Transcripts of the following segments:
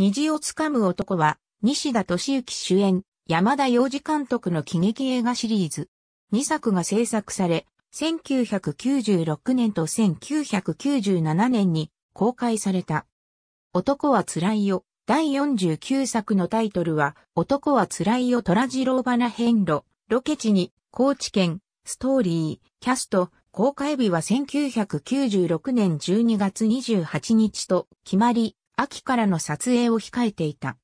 虹をつかむ男は、西田敏行主演、山田洋次監督の喜劇映画シリーズ。2作が制作され、1996年と1997年に公開された。男は辛いよ。第49作のタイトルは、男は辛いよ虎次郎花遍路、ロケ地に、高知県、ストーリー、キャスト、公開日は1996年12月28日と決まり、秋からの撮影を控えていた。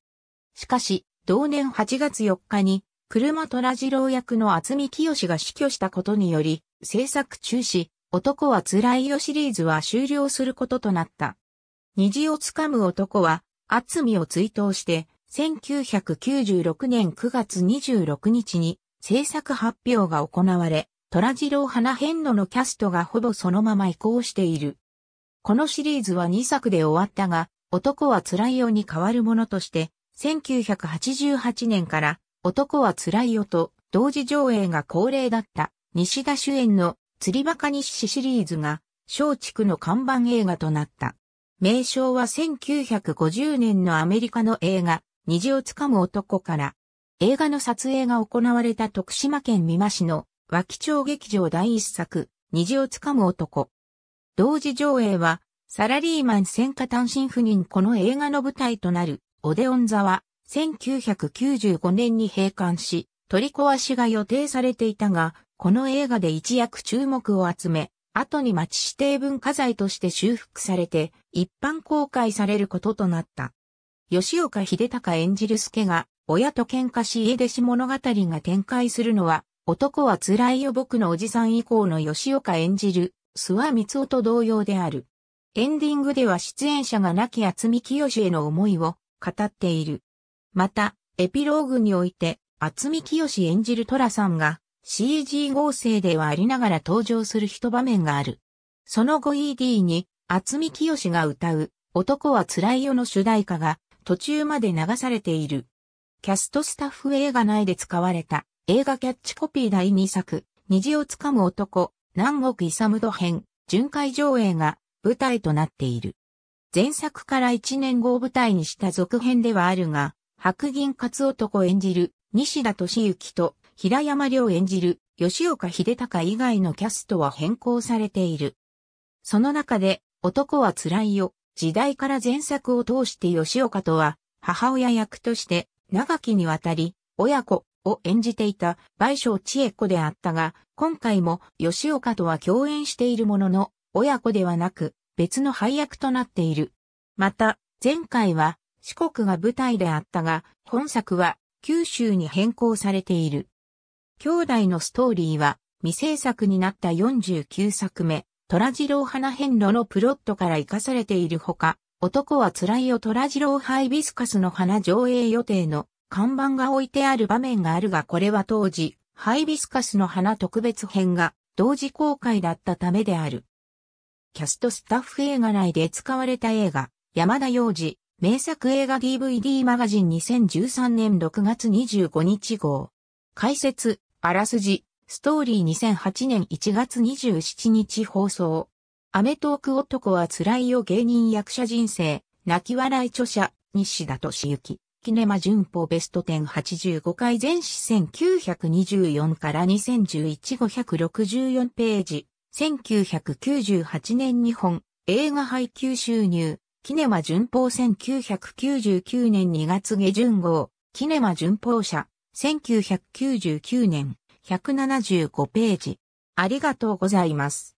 しかし、同年8月4日に、車虎次郎役の厚見清が死去したことにより、制作中止、男は辛いよシリーズは終了することとなった。虹をつかむ男は、厚見を追悼して、1996年9月26日に制作発表が行われ、虎次郎花変野のキャストがほぼそのまま移行している。このシリーズは2作で終わったが、男は辛いよに変わるものとして、1988年から男は辛いよと同時上映が恒例だった西田主演の釣りバカ西誌シリーズが松竹の看板映画となった。名称は1950年のアメリカの映画虹をつかむ男から映画の撮影が行われた徳島県美馬市の脇町劇場第一作虹をつかむ男。同時上映はサラリーマン戦火単身赴任この映画の舞台となるオデオン座は1995年に閉館し、取り壊しが予定されていたが、この映画で一躍注目を集め、後に町指定文化財として修復されて、一般公開されることとなった。吉岡秀隆演じる助が、親と喧嘩し家出し物語が展開するのは、男は辛いよ僕のおじさん以降の吉岡演じる、諏訪光夫と同様である。エンディングでは出演者が亡き厚み清への思いを語っている。また、エピローグにおいて、厚み清演じるトラさんが CG 合成ではありながら登場する一場面がある。その後 ED に、厚み清が歌う、男は辛いよの主題歌が途中まで流されている。キャストスタッフ映画内で使われた映画キャッチコピー第2作、虹をつかむ男、南国勇ム編、巡回上映が舞台となっている。前作から1年後を舞台にした続編ではあるが、白銀勝男演じる西田敏行と平山亮演じる吉岡秀隆以外のキャストは変更されている。その中で男は辛いよ、時代から前作を通して吉岡とは母親役として長きにわたり親子を演じていた倍賞千恵子であったが、今回も吉岡とは共演しているものの親子ではなく別の配役となっている。また、前回は四国が舞台であったが、本作は九州に変更されている。兄弟のストーリーは未制作になった49作目、虎次郎花遍路のプロットから生かされているほか、男は辛いよ虎次郎ハイビスカスの花上映予定の看板が置いてある場面があるがこれは当時、ハイビスカスの花特別編が同時公開だったためである。キャストスタッフ映画内で使われた映画、山田洋次、名作映画 DVD マガジン2013年6月25日号。解説、あらすじ、ストーリー2008年1月27日放送。アメトーク男は辛いよ芸人役者人生、泣き笑い著者、西田敏行。キネマ旬報ベスト1085回全史1924から2011564ページ。1998年日本映画配給収入、キネマ旬報1999年2月下旬号、キネマ旬報社、1999年、175ページ。ありがとうございます。